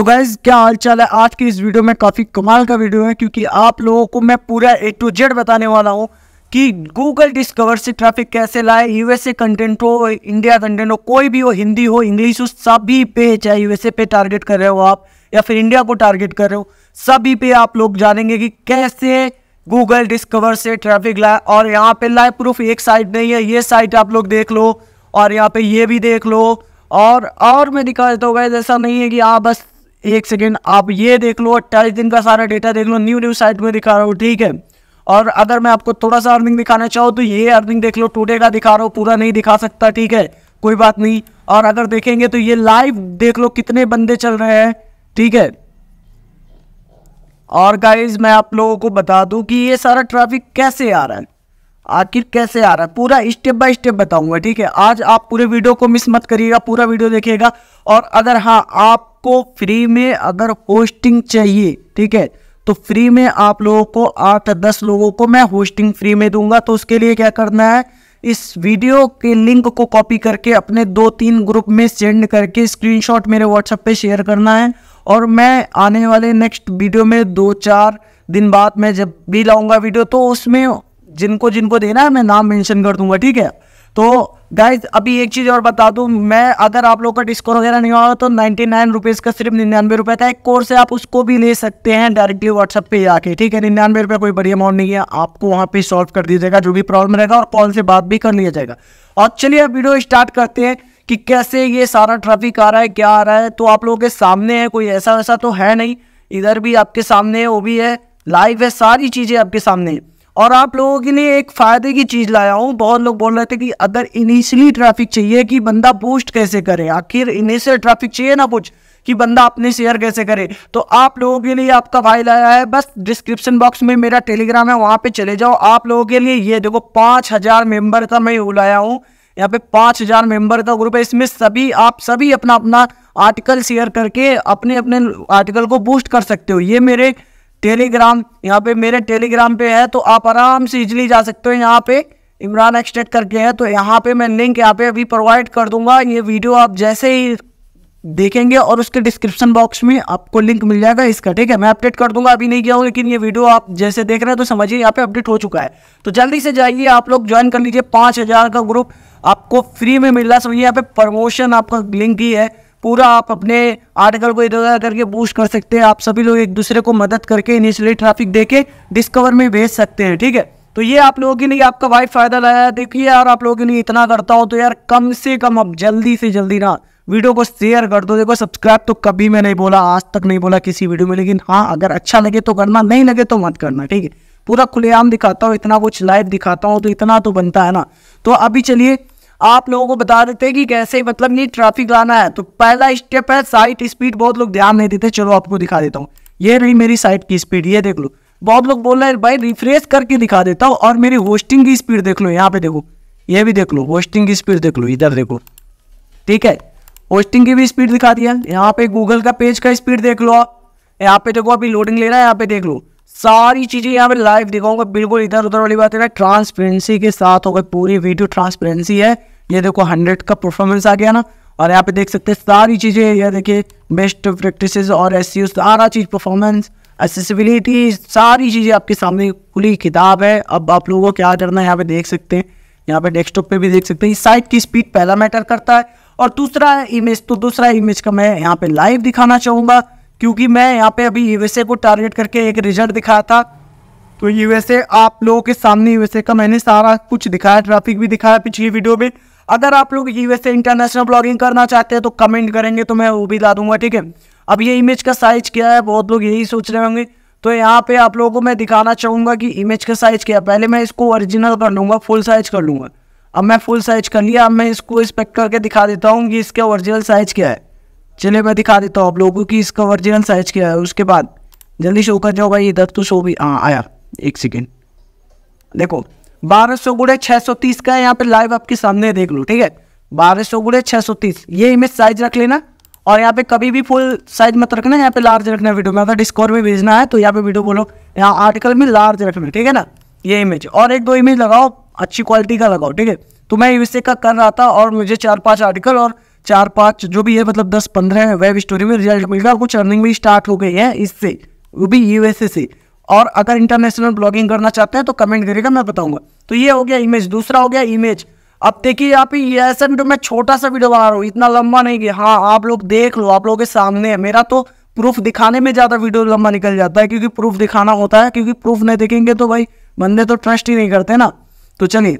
तो गाइज क्या हाल चाल है आज की इस वीडियो में काफ़ी कमाल का वीडियो है क्योंकि आप लोगों को मैं पूरा ए टू जेड बताने वाला हूँ कि गूगल डिस्कवर से ट्रैफिक कैसे लाए यूएसए कंटेंट हो इंडिया कंटेंट हो कोई भी हो हिंदी हो इंग्लिश हो सभी पे चाहे यूएसए पे टारगेट कर रहे हो आप या फिर इंडिया को टारगेट कर रहे हो सभी पे आप लोग जानेंगे कि कैसे गूगल डिस्कवर से ट्रैफिक लाए और यहाँ पे लाइव प्रूफ एक साइट नहीं है ये साइट आप लोग देख लो और यहाँ पे ये भी देख लो और और मैं दिखा देता हूँ ऐसा नहीं है कि आप बस एक सेकेंड आप ये देख लो अट्ठाईस दिन का सारा डेटा देख लो न्यू न्यू साइट में दिखा रहा हूँ ठीक है और अगर मैं आपको थोड़ा सा अर्निंग दिखाना चाहूँ तो ये अर्निंग देख लो टूडे का दिखा रहा हूँ पूरा नहीं दिखा सकता ठीक है कोई बात नहीं और अगर देखेंगे तो ये लाइव देख लो कितने बंदे चल रहे हैं ठीक है और गाइज मैं आप लोगों को बता दूं कि ये सारा ट्रैफिक कैसे आ रहा है आखिर कैसे आ रहा है पूरा स्टेप बाय स्टेप बताऊंगा ठीक है आज आप पूरे वीडियो को मिस मत करिएगा पूरा वीडियो देखिएगा और अगर हाँ आप आपको फ्री में अगर होस्टिंग चाहिए ठीक है तो फ्री में आप लोगों को आठ दस लोगों को मैं होस्टिंग फ्री में दूंगा तो उसके लिए क्या करना है इस वीडियो के लिंक को कॉपी करके अपने दो तीन ग्रुप में सेंड करके स्क्रीनशॉट मेरे व्हाट्सएप पे शेयर करना है और मैं आने वाले नेक्स्ट वीडियो में दो चार दिन बाद मैं जब भी लाऊंगा वीडियो तो उसमें जिनको जिनको देना है मैं नाम मेंशन कर दूंगा ठीक है तो गाइज अभी एक चीज़ और बता दूं मैं अगर आप लोग का डिस्कोर वगैरह नहीं हुआ तो नाइनटी नाइन रुपीज़ का सिर्फ निन्यानवे रुपये का एक कोर्स है आप उसको भी ले सकते हैं डायरेक्टली व्हाट्सअप पे आके ठीक है निन्यानवे रुपये कोई बड़ी अमाउंट नहीं है आपको वहाँ पे सॉल्व कर दिया जाएगा जो भी प्रॉब्लम रहेगा और कॉल से बात भी कर लिया जाएगा और चलिए वीडियो स्टार्ट करते हैं कि कैसे ये सारा ट्रैफिक आ रहा है क्या आ रहा है तो आप लोगों के सामने है कोई ऐसा वैसा तो है नहीं इधर भी आपके सामने है वो भी है लाइव है सारी चीज़ें आपके सामने है और आप लोगों के लिए एक फ़ायदे की चीज़ लाया हूँ बहुत लोग बोल रहे थे कि अगर इनिशियली ट्रैफिक चाहिए कि बंदा पोस्ट कैसे करे आखिर इनिशियल ट्रैफिक चाहिए ना कुछ कि बंदा अपने शेयर कैसे करे तो आप लोगों के लिए आपका भाई लाया है बस डिस्क्रिप्शन बॉक्स में मेरा टेलीग्राम है वहाँ पे चले जाओ आप लोगों के लिए ये देखो पाँच हज़ार मेम्बर का मैं वो लाया हूँ यहाँ पे पाँच हज़ार मेम्बर का ग्रुप है इसमें सभी आप सभी अपना अपना आर्टिकल शेयर करके अपने अपने आर्टिकल को बूस्ट कर सकते हो ये मेरे टेलीग्राम यहाँ पे मेरे टेलीग्राम पे है तो आप आराम से इजिली जा सकते हो यहाँ पे इमरान एक्सटेक्ट करके है तो यहाँ पे मैं लिंक यहाँ पे अभी प्रोवाइड कर दूंगा ये वीडियो आप जैसे ही देखेंगे और उसके डिस्क्रिप्शन बॉक्स में आपको लिंक मिल जाएगा इसका ठीक है मैं अपडेट कर दूंगा अभी नहीं किया हूँ लेकिन ये वीडियो आप जैसे देख रहे हैं तो समझिए यहाँ पे अपडेट हो चुका है तो जल्दी से जाइए आप लोग ज्वाइन कर लीजिए पाँच हज़ार का ग्रुप आपको फ्री में मिल रहा है समझिए यहाँ पे प्रमोशन आपका लिंक ही है पूरा आप अपने आर्टिकल को इधर उधर करके बूस्ट कर सकते हैं आप सभी लोग एक दूसरे को मदद करके इनिशियली ट्रैफिक दे के डिस्कवर में भेज सकते हैं ठीक है तो ये आप लोगों के लिए आपका वाइफ फ़ायदा लाया देखिए यार आप लोगों के लिए इतना करता हो तो यार कम से कम अब जल्दी से जल्दी ना वीडियो को शेयर कर दो देखो सब्सक्राइब तो कभी मैं नहीं बोला आज तक नहीं बोला किसी वीडियो में लेकिन हाँ अगर अच्छा लगे तो करना नहीं लगे तो मत करना ठीक है पूरा खुलेआम दिखाता हूँ इतना कुछ लाइव दिखाता हूँ तो इतना तो बनता है ना तो अभी चलिए आप लोगों को बता देते हैं कि कैसे मतलब ये ट्रैफिक लाना है तो पहला स्टेप है साइट स्पीड बहुत लोग ध्यान नहीं देते चलो आपको दिखा देता हूँ ये रही मेरी साइट की स्पीड ये देख लो बहुत लोग बोल रहे हैं भाई रिफ्रेश करके दिखा देता हूँ और मेरी होस्टिंग की स्पीड देख लो यहाँ पे देखो ये भी देख लो होस्टिंग की स्पीड देख लो इधर देखो ठीक है होस्टिंग की भी स्पीड दिखा दिया यहाँ पे गूगल का पेज का स्पीड देख लो आप यहाँ पे देखो अभी लोडिंग ले रहा है यहाँ पे देख लो सारी चीज़ें यहाँ पे लाइव दिखाऊंगा बिल्कुल इधर उधर वाली बात है ट्रांसपेरेंसी के साथ होगा पूरी वीडियो ट्रांसपेरेंसी है ये देखो हंड्रेड का परफॉर्मेंस आ गया ना और यहाँ पे देख सकते हैं सारी चीज़ें ये देखिए बेस्ट प्रैक्टिसेस और एस सारा चीज़ परफॉर्मेंस एसेसिबिलिटी सारी चीज़ें आपके सामने खुली किताब है अब आप लोगों को क्या करना है यहाँ पे देख सकते हैं यहाँ पे डेस्कटॉप पे भी देख सकते हैं साइट की स्पीड पहला मैटर करता है और दूसरा इमेज तो दूसरा इमेज का मैं यहाँ पे लाइव दिखाना चाहूँगा क्योंकि मैं यहाँ पे अभी यूएसए को टारगेट करके एक रिजल्ट दिखाया था तो यूएसए आप लोगों के सामने यूएसए का मैंने सारा कुछ दिखाया ट्रैफिक भी दिखाया पिछली वीडियो में अगर आप लोग यूएस इंटरनेशनल ब्लॉगिंग करना चाहते हैं तो कमेंट करेंगे तो मैं वो भी ला दूंगा ठीक है अब ये इमेज का साइज क्या है बहुत लोग यही सोच रहे होंगे तो यहाँ पे आप लोगों को मैं दिखाना चाहूँगा कि इमेज का साइज क्या है पहले मैं इसको ओरिजिनल कर लूँगा फुल साइज कर लूँगा अब मैं फुल साइज कर लिया अब मैं इसको स्पेक्ट करके दिखा देता हूँ कि इसका ओरिजिनल साइज क्या है चलिए मैं दिखा देता हूँ आप लोगों की इसका ओरिजिनल साइज क्या है उसके बाद जल्दी शो कर जाओ भाई इधर तो शो भी हाँ आया एक सेकेंड देखो बारह सौ गुड़े छह सौ तीस का है यहाँ पे लाइव आपके सामने देख लो ठीक है बारह सौ गुड़े छह सौ तीस ये इमेज साइज रख लेना और यहाँ पे कभी भी फुल साइज मत रखना यहाँ पे लार्ज रखना वीडियो में अगर डिस्कॉर में भेजना है तो यहाँ पे वीडियो बोलो यहाँ आर्टिकल में लार्ज रखना ठीक है ना ये इमेज और एक दो इमेज लगाओ अच्छी क्वालिटी का लगाओ ठीक है तो मैं इसी का कर रहा था और मुझे चार पाँच आर्टिकल और चार पाँच जो भी है मतलब दस पंद्रह वेब स्टोरी में रिजल्ट मिल गया कुछ अर्निंग भी स्टार्ट हो गई है इससे वो भी यूएसए से और अगर इंटरनेशनल ब्लॉगिंग करना चाहते हैं तो कमेंट करिएगा मैं बताऊंगा तो ये हो गया इमेज दूसरा हो गया इमेज अब देखिए आप ऐसा वीडियो मैं छोटा सा वीडियो बना रहा हूँ इतना लंबा नहीं गया हाँ आप लोग देख लो आप लोगों के सामने है मेरा तो प्रूफ दिखाने में ज़्यादा वीडियो लंबा निकल जाता है क्योंकि प्रूफ दिखाना होता है क्योंकि प्रूफ नहीं देखेंगे तो भाई बंदे तो ट्रस्ट ही नहीं करते ना तो चलिए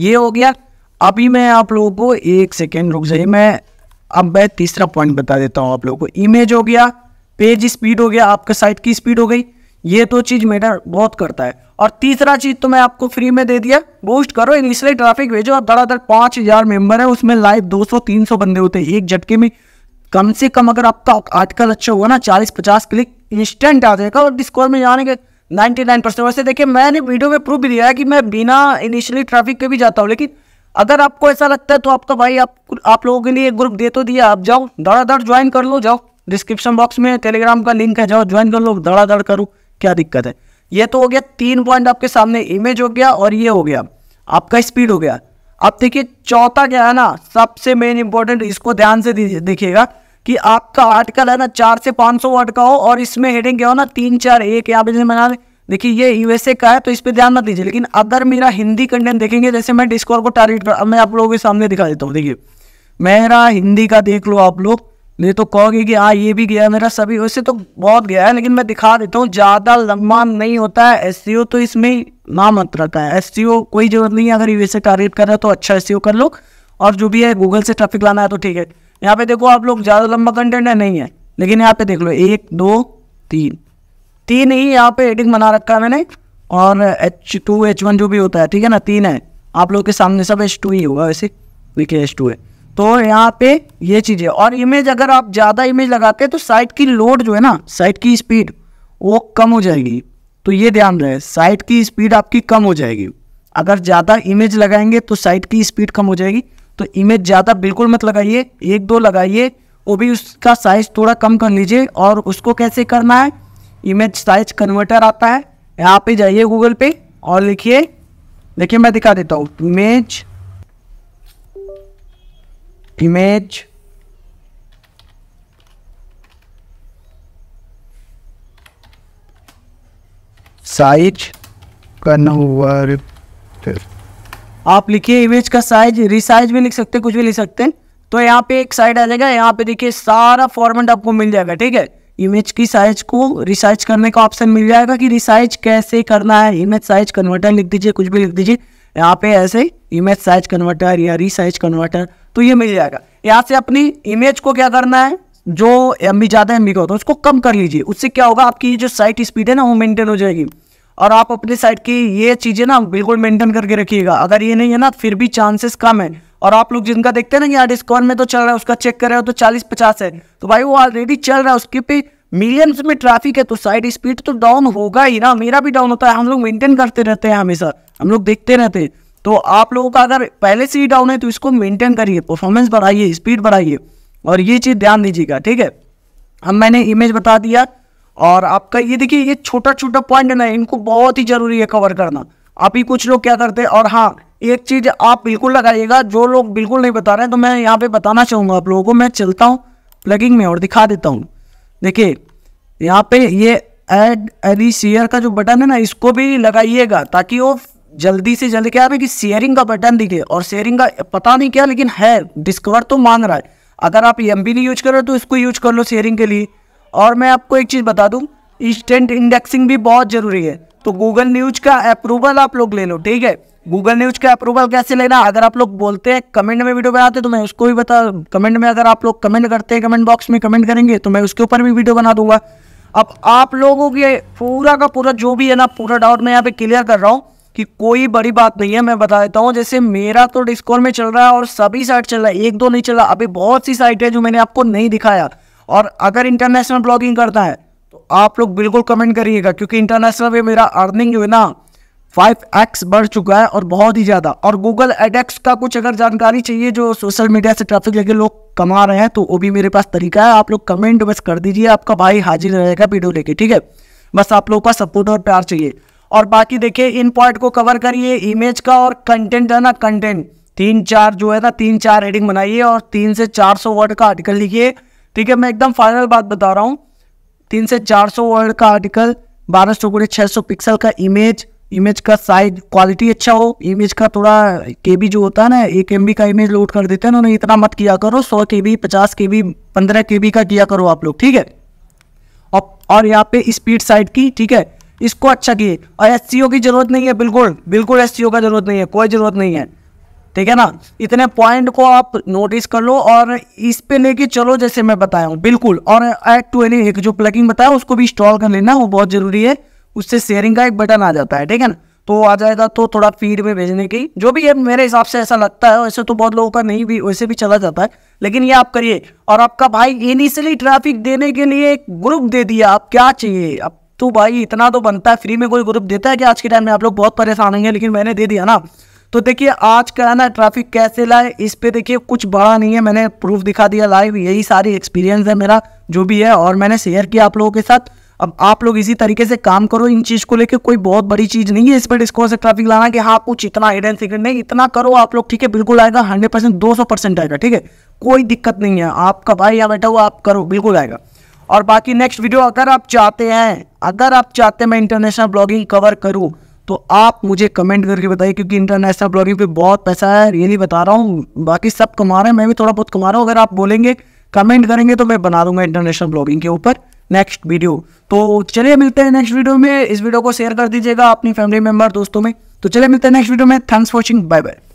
ये हो गया अभी मैं आप लोगों को एक सेकेंड रुक जाइए मैं अब मैं तीसरा पॉइंट बता देता हूँ आप लोगों को इमेज हो गया पेज स्पीड हो गया आपके साइट की स्पीड हो गई ये तो चीज़ मैटर बहुत करता है और तीसरा चीज़ तो मैं आपको फ्री में दे दिया बूस्ट करो इसलिए ट्रैफिक भेजो और धड़ाधड़ पांच हज़ार मेंबर है उसमें लाइव 200-300 बंदे होते हैं एक झटके में कम से कम अगर आपका आर्टिकल अच्छा हुआ ना 40-50 क्लिक इंस्टेंट आ जाएगा और डिस्कोर में जाने के 99 परसेंट वैसे देखिए मैंने वीडियो में प्रूफ भी दिया है कि मैं बिना इनिशियली ट्रैफिक के भी जाता हूँ लेकिन अगर आपको ऐसा लगता है तो आपका भाई आप आप लोगों के लिए एक ग्रुप दे तो दिया आप जाओ धड़ाधड़ ज्वाइन कर लो जाओ डिस्क्रिप्शन बॉक्स में टेलीग्राम का लिंक है जाओ ज्वाइन कर लो धड़ाधड़ करो क्या दिक्कत है ये तो हो गया तीन पॉइंट आपके सामने इमेज हो गया और ये हो गया आपका स्पीड हो गया अब देखिए चौथा क्या है ना सबसे मेन इंपॉर्टेंट इसको ध्यान से देखिएगा कि आपका आर्टिकल है ना चार से पाँच सौ वर्ड का हो और इसमें हेडिंग क्या हो ना तीन चार एक या बिजनेस बना देखिए ये यूएसए का है तो इस पर ध्यान मत दीजिए लेकिन अगर मेरा हिंदी कंटेंट देखेंगे जैसे मैं डिस्कॉर को टारगेट कर मैं आप लोगों के सामने दिखा देता हूँ देखिए मेरा हिंदी का देख लो आप लोग नहीं तो कहोगे कि हाँ ये भी गया मेरा सभी वैसे तो बहुत गया है लेकिन मैं दिखा देता हूँ ज़्यादा लंबा नहीं होता है एस e तो इसमें नाम मत रहता है एस e कोई जरूरत नहीं है अगर यू से टारगेट कर रहे हो तो अच्छा एस e कर लो और जो भी है गूगल से ट्रैफिक लाना है तो ठीक है यहाँ पे देखो आप लोग ज़्यादा लंबा कंटेंट है नहीं है लेकिन यहाँ पे देख लो एक दो तीन तीन ही यहाँ पे एडिंग बना रखा है मैंने और एच टू एच वन जो भी होता है ठीक है ना तीन है आप लोग के सामने सब एच टू ही होगा वैसे देखिए एच टू है तो यहाँ पे ये चीज़ है और इमेज अगर आप ज़्यादा इमेज लगाते हैं तो साइट की लोड जो है ना साइट की स्पीड वो कम हो जाएगी तो ये ध्यान रहे साइट की स्पीड आपकी कम हो जाएगी अगर ज़्यादा इमेज लगाएंगे तो साइट की स्पीड कम हो जाएगी तो इमेज ज़्यादा बिल्कुल मत लगाइए एक दो लगाइए वो भी उसका साइज़ थोड़ा कम कर लीजिए और उसको कैसे करना है इमेज साइज कन्वर्टर आता है यहाँ पे जाइए गूगल पे और लिखिए देखिए मैं दिखा देता हूँ इमेज image साइज कन्वर्टर आप लिखिए इमेज का साइज रिसाइज भी लिख सकते कुछ भी लिख सकते हैं तो यहाँ पे एक साइड आ जाएगा यहाँ पे देखिए सारा फॉर्मेट आपको मिल जाएगा ठीक है इमेज की साइज को रिसाइज करने का ऑप्शन मिल जाएगा कि रिसाइज कैसे करना है इमेज साइज कन्वर्टर लिख दीजिए कुछ भी लिख दीजिए यहाँ पे ऐसे इमेज साइज कन्वर्टर या री साइज कन्वर्टर तो ये मिल जाएगा यहाँ से अपनी इमेज को क्या करना है जो एम ज़्यादा एम का होता है उसको कम कर लीजिए उससे क्या होगा आपकी जो साइट स्पीड है ना वो मेंटेन हो जाएगी और आप अपनी साइट की ये चीज़ें ना बिल्कुल मेंटेन करके रखिएगा अगर ये नहीं है ना फिर भी चांसेस कम है और आप लोग जिनका देखते हैं ना यार डिस्काउंट में तो चल रहा है उसका चेक कर रहे हो तो चालीस पचास है तो भाई वो ऑलरेडी चल रहा है उसके पे मिलियंस में ट्रैफिक है तो साइड स्पीड तो डाउन होगा ही ना मेरा भी डाउन होता है हम लोग मेंटेन करते रहते हैं हमेशा हम लोग देखते रहते हैं तो आप लोगों का अगर पहले से ही डाउन है तो इसको मेंटेन करिए परफॉर्मेंस बढ़ाइए स्पीड बढ़ाइए और ये चीज़ ध्यान दीजिएगा ठीक है हम मैंने इमेज बता दिया और आपका ये देखिए ये छोटा छोटा पॉइंट है ना इनको बहुत ही ज़रूरी है कवर करना आप ही कुछ लोग क्या करते हैं और हाँ एक चीज़ आप बिल्कुल लगाइएगा जो लोग बिल्कुल नहीं बता रहे हैं तो मैं यहाँ पे बताना चाहूँगा आप लोगों को मैं चलता हूँ प्लगिंग में और दिखा देता हूँ देखिए यहाँ पे ये एड एनी शेयर का जो बटन है ना इसको भी लगाइएगा ताकि वो जल्दी से जल्दी क्या है कि शेयरिंग का बटन दिखे और शेयरिंग का पता नहीं क्या लेकिन है डिस्कवर तो मांग रहा है अगर आप एम नहीं यूज कर रहे हो तो इसको यूज कर लो शेयरिंग के लिए और मैं आपको एक चीज़ बता दूँ इंस्टेंट इंडेक्सिंग भी बहुत ज़रूरी है तो गूगल न्यूज का अप्रूवल आप लोग ले लो ठीक है गूगल न्यूज का अप्रूवल कैसे लेना अगर आप लोग बोलते हैं कमेंट में वीडियो बनाते तो मैं उसको भी बता कमेंट में अगर आप लोग कमेंट करते हैं कमेंट बॉक्स में कमेंट करेंगे तो मैं उसके ऊपर भी वीडियो बना दूंगा अब आप लोगों के पूरा का पूरा जो भी है ना पूरा डाउट मैं यहाँ पे क्लियर कर रहा हूँ कि कोई बड़ी बात नहीं है मैं बता देता हूँ जैसे मेरा तो डिस्कोर में चल रहा है और सभी साइट चल रहा है एक दो नहीं चल रहा अभी बहुत सी साइट है जो मैंने आपको नहीं दिखाया और अगर इंटरनेशनल ब्लॉगिंग करता है तो आप लोग बिल्कुल कमेंट करिएगा क्योंकि इंटरनेशनल में मेरा अर्निंग जो है ना 5x बढ़ चुका है और बहुत ही ज़्यादा और गूगल एडेक्स का कुछ अगर जानकारी चाहिए जो सोशल मीडिया से ट्रैफिक लेके लोग कमा रहे हैं तो वो भी मेरे पास तरीका है आप लोग कमेंट बस कर दीजिए आपका भाई हाजिर रहेगा वीडियो लेके ठीक है बस आप लोगों का सपोर्ट और प्यार चाहिए और बाकी देखिए इन पॉइंट को कवर करिए इमेज का और कंटेंट है ना कंटेंट तीन चार जो है ना तीन चार हेडिंग बनाइए और तीन से चार सौ वर्ड का आर्टिकल लिखिए ठीक है मैं एकदम फाइनल बात बता रहा हूँ तीन से चार सौ वर्ड का आर्टिकल बारह सौ गुड़े छः सौ पिक्सल का इमेज इमेज का साइज क्वालिटी अच्छा हो इमेज का थोड़ा के बी जो होता है ना एक एम बी का इमेज लोड कर देते हैं उन्होंने इतना मत किया करो सौ के बी पचास के बी पंद्रह के बी का किया करो आप लोग ठीक है और, और यहाँ पे स्पीड साइड की ठीक है इसको अच्छा किए और एस की ज़रूरत नहीं है बिल्कुल बिल्कुल एस का ज़रूरत नहीं है कोई ज़रूरत नहीं है ठीक है ना इतने पॉइंट को आप नोटिस कर लो और इस पे लेके चलो जैसे मैं बताया हूँ बिल्कुल और एड टू एनी एक जो प्लगिंग बताया उसको भी इंस्टॉल कर लेना वो बहुत ज़रूरी है उससे शेयरिंग का एक बटन आ जाता है ठीक है ना तो आ जाएगा तो थोड़ा फीड में भेजने की जो भी है मेरे हिसाब से ऐसा लगता है वैसे तो बहुत लोगों का नहीं भी वैसे भी चला जाता है लेकिन ये आप करिए और आपका भाई इनिशियली ट्रैफिक देने के लिए एक ग्रुप दे दिया आप क्या चाहिए अब तो भाई इतना तो बनता है फ्री में कोई ग्रुप देता है कि आज के टाइम में आप लोग बहुत परेशान होंगे लेकिन मैंने दे दिया ना तो देखिए आज का ना ट्रैफिक कैसे लाए इस पर देखिए कुछ बड़ा नहीं है मैंने प्रूफ दिखा दिया लाइव यही सारी एक्सपीरियंस है मेरा जो भी है और मैंने शेयर किया आप लोगों के साथ अब आप लोग इसी तरीके से काम करो इन चीज़ को लेकर कोई बहुत बड़ी चीज़ नहीं है इस पर डिस्कोर से ट्रैफिक लाना कि हाँ कुछ इतना हिडन सीक्रेट नहीं इतना करो आप लोग ठीक है बिल्कुल आएगा हंड्रेड परसेंट दो सौ परसेंट आएगा ठीक है कोई दिक्कत नहीं है आपका भाई यहाँ बैठा हुआ आप करो बिल्कुल आएगा और बाकी नेक्स्ट वीडियो अगर आप चाहते हैं अगर आप चाहते हैं मैं इंटरनेशनल ब्लॉगिंग कवर करूँ तो आप मुझे कमेंट करके बताइए क्योंकि इंटरनेशनल ब्लॉगिंग पे बहुत पैसा है रियली बता रहा हूँ बाकी सब कमा रहे हैं मैं भी थोड़ा बहुत कमा रहा हूँ अगर आप बोलेंगे कमेंट करेंगे तो मैं बना दूंगा इंटरनेशनल ब्लॉगिंग के ऊपर नेक्स्ट वीडियो तो चलिए मिलते हैं नेक्स्ट वीडियो में इस वीडियो को शेयर कर दीजिएगा अपनी फैमिली मेंबर दोस्तों में तो चलिए मिलते हैं नेक्स्ट वीडियो में thanks for watching bye bye